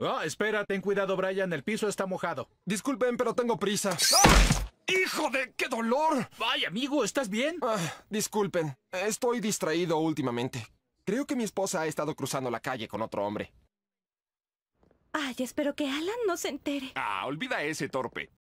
Ah, espera, ten cuidado, Brian. El piso está mojado. Disculpen, pero tengo prisa. ¡Ah! ¡Hijo de qué dolor! Vaya, amigo, ¿estás bien? Ah, disculpen, estoy distraído últimamente. Creo que mi esposa ha estado cruzando la calle con otro hombre. Ay, espero que Alan no se entere. Ah, olvida ese torpe.